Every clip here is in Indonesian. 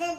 Da da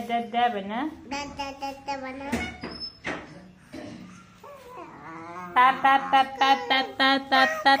da da benar. Da da da da benar. Tap tap tap tap tap tap tap tap.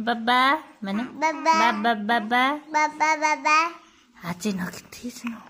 बाबा मैंने बाबा बाबा बाबा बाबा बाबा हाचे नकिन थी सुनो